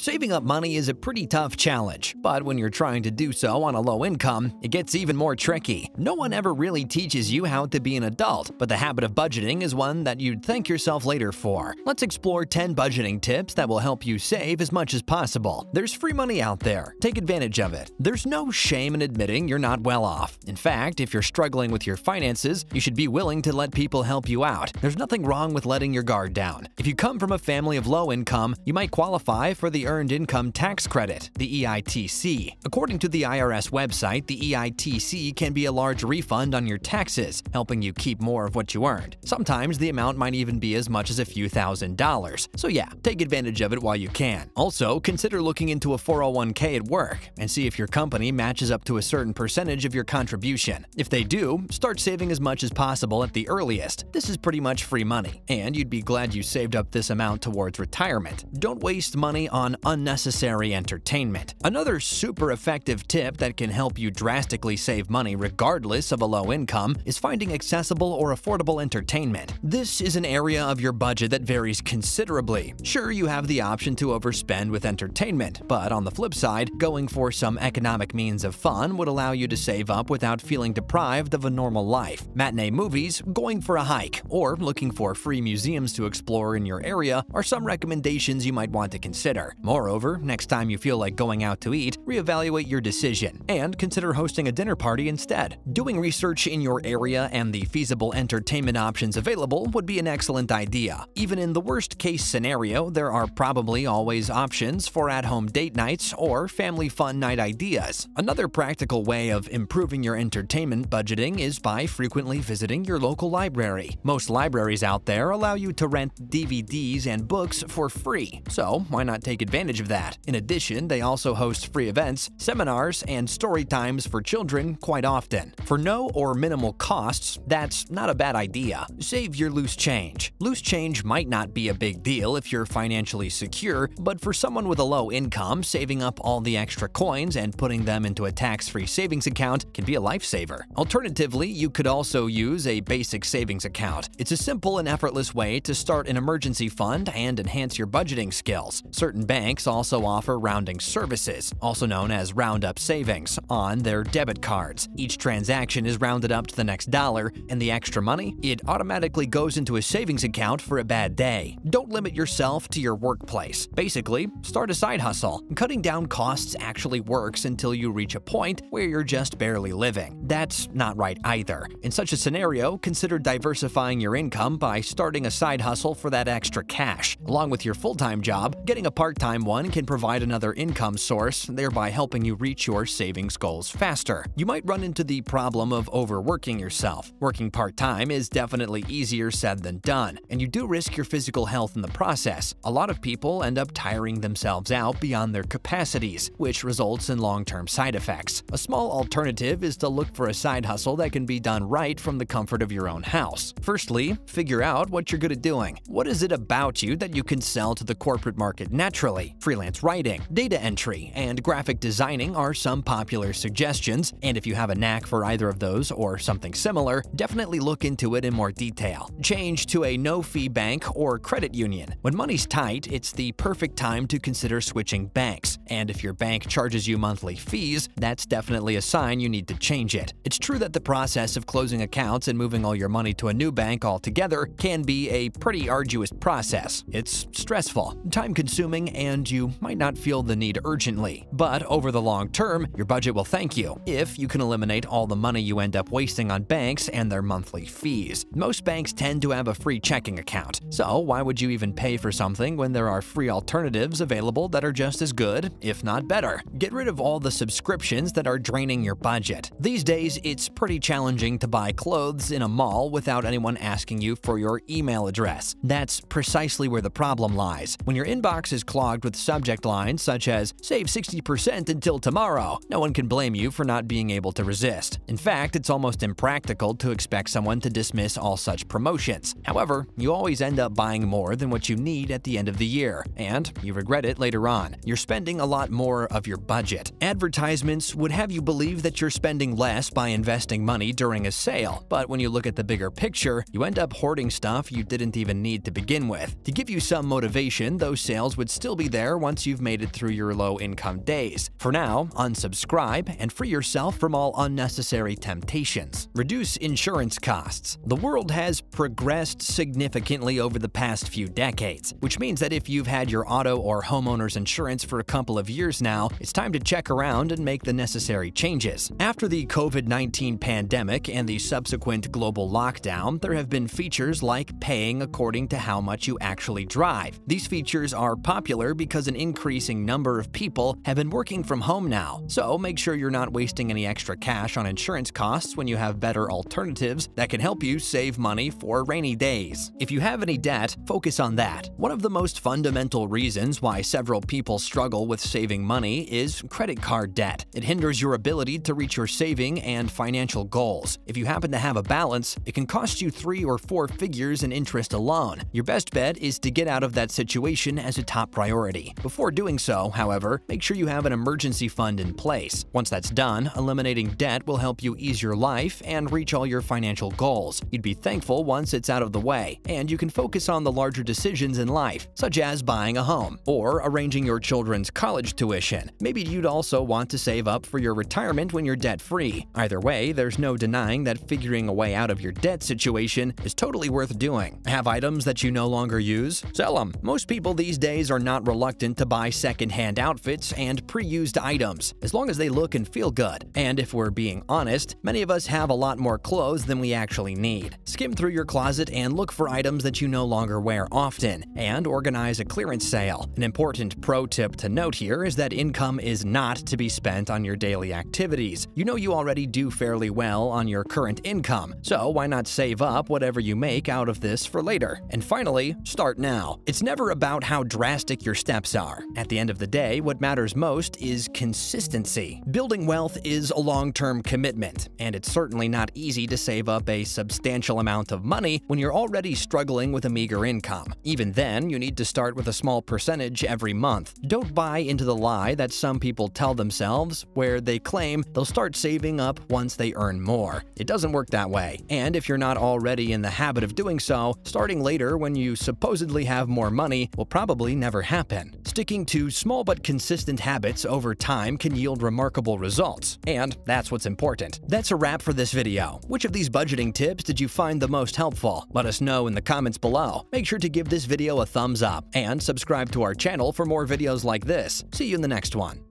Saving up money is a pretty tough challenge, but when you're trying to do so on a low income, it gets even more tricky. No one ever really teaches you how to be an adult, but the habit of budgeting is one that you'd thank yourself later for. Let's explore 10 budgeting tips that will help you save as much as possible. There's free money out there. Take advantage of it. There's no shame in admitting you're not well off. In fact, if you're struggling with your finances, you should be willing to let people help you out. There's nothing wrong with letting your guard down. If you come from a family of low income, you might qualify for the Earned Income Tax Credit, the EITC. According to the IRS website, the EITC can be a large refund on your taxes, helping you keep more of what you earned. Sometimes the amount might even be as much as a few thousand dollars. So yeah, take advantage of it while you can. Also, consider looking into a 401k at work and see if your company matches up to a certain percentage of your contribution. If they do, start saving as much as possible at the earliest. This is pretty much free money, and you'd be glad you saved up this amount towards retirement. Don't waste money on unnecessary entertainment. Another super effective tip that can help you drastically save money regardless of a low income is finding accessible or affordable entertainment. This is an area of your budget that varies considerably. Sure, you have the option to overspend with entertainment, but on the flip side, going for some economic means of fun would allow you to save up without feeling deprived of a normal life. Matinee movies, going for a hike, or looking for free museums to explore in your area are some recommendations you might want to consider. Moreover, next time you feel like going out to eat, reevaluate your decision and consider hosting a dinner party instead. Doing research in your area and the feasible entertainment options available would be an excellent idea. Even in the worst case scenario, there are probably always options for at-home date nights or family fun night ideas. Another practical way of improving your entertainment budgeting is by frequently visiting your local library. Most libraries out there allow you to rent DVDs and books for free, so why not take advantage advantage of that. In addition, they also host free events, seminars, and story times for children quite often. For no or minimal costs, that's not a bad idea. Save your loose change. Loose change might not be a big deal if you're financially secure, but for someone with a low income, saving up all the extra coins and putting them into a tax-free savings account can be a lifesaver. Alternatively, you could also use a basic savings account. It's a simple and effortless way to start an emergency fund and enhance your budgeting skills. Certain banks banks also offer rounding services, also known as Roundup Savings, on their debit cards. Each transaction is rounded up to the next dollar, and the extra money? It automatically goes into a savings account for a bad day. Don't limit yourself to your workplace. Basically, start a side hustle. Cutting down costs actually works until you reach a point where you're just barely living. That's not right either. In such a scenario, consider diversifying your income by starting a side hustle for that extra cash. Along with your full-time job, getting a part-time time one can provide another income source, thereby helping you reach your savings goals faster. You might run into the problem of overworking yourself. Working part-time is definitely easier said than done, and you do risk your physical health in the process. A lot of people end up tiring themselves out beyond their capacities, which results in long-term side effects. A small alternative is to look for a side hustle that can be done right from the comfort of your own house. Firstly, figure out what you're good at doing. What is it about you that you can sell to the corporate market naturally? freelance writing, data entry, and graphic designing are some popular suggestions, and if you have a knack for either of those or something similar, definitely look into it in more detail. Change to a no-fee bank or credit union. When money's tight, it's the perfect time to consider switching banks, and if your bank charges you monthly fees, that's definitely a sign you need to change it. It's true that the process of closing accounts and moving all your money to a new bank altogether can be a pretty arduous process. It's stressful, time-consuming, and and you might not feel the need urgently. But over the long term, your budget will thank you if you can eliminate all the money you end up wasting on banks and their monthly fees. Most banks tend to have a free checking account, so why would you even pay for something when there are free alternatives available that are just as good, if not better? Get rid of all the subscriptions that are draining your budget. These days, it's pretty challenging to buy clothes in a mall without anyone asking you for your email address. That's precisely where the problem lies. When your inbox is clogged with subject lines such as, Save 60% until tomorrow. No one can blame you for not being able to resist. In fact, it's almost impractical to expect someone to dismiss all such promotions. However, you always end up buying more than what you need at the end of the year, and you regret it later on. You're spending a lot more of your budget. Advertisements would have you believe that you're spending less by investing money during a sale, but when you look at the bigger picture, you end up hoarding stuff you didn't even need to begin with. To give you some motivation, those sales would still be there once you've made it through your low income days. For now, unsubscribe and free yourself from all unnecessary temptations. Reduce insurance costs. The world has progressed significantly over the past few decades, which means that if you've had your auto or homeowner's insurance for a couple of years now, it's time to check around and make the necessary changes. After the COVID 19 pandemic and the subsequent global lockdown, there have been features like paying according to how much you actually drive. These features are popular because an increasing number of people have been working from home now, so make sure you're not wasting any extra cash on insurance costs when you have better alternatives that can help you save money for rainy days. If you have any debt, focus on that. One of the most fundamental reasons why several people struggle with saving money is credit card debt. It hinders your ability to reach your saving and financial goals. If you happen to have a balance, it can cost you three or four figures in interest alone. Your best bet is to get out of that situation as a top priority priority. Before doing so, however, make sure you have an emergency fund in place. Once that's done, eliminating debt will help you ease your life and reach all your financial goals. You'd be thankful once it's out of the way, and you can focus on the larger decisions in life, such as buying a home or arranging your children's college tuition. Maybe you'd also want to save up for your retirement when you're debt free. Either way, there's no denying that figuring a way out of your debt situation is totally worth doing. Have items that you no longer use? Sell them. Most people these days are not reliant reluctant to buy secondhand outfits and pre-used items, as long as they look and feel good. And if we're being honest, many of us have a lot more clothes than we actually need. Skim through your closet and look for items that you no longer wear often, and organize a clearance sale. An important pro tip to note here is that income is not to be spent on your daily activities. You know you already do fairly well on your current income, so why not save up whatever you make out of this for later? And finally, start now. It's never about how drastic your steps are. At the end of the day, what matters most is consistency. Building wealth is a long-term commitment, and it's certainly not easy to save up a substantial amount of money when you're already struggling with a meager income. Even then, you need to start with a small percentage every month. Don't buy into the lie that some people tell themselves where they claim they'll start saving up once they earn more. It doesn't work that way. And if you're not already in the habit of doing so, starting later when you supposedly have more money will probably never happen. Sticking to small but consistent habits over time can yield remarkable results, and that's what's important. That's a wrap for this video. Which of these budgeting tips did you find the most helpful? Let us know in the comments below. Make sure to give this video a thumbs up and subscribe to our channel for more videos like this. See you in the next one.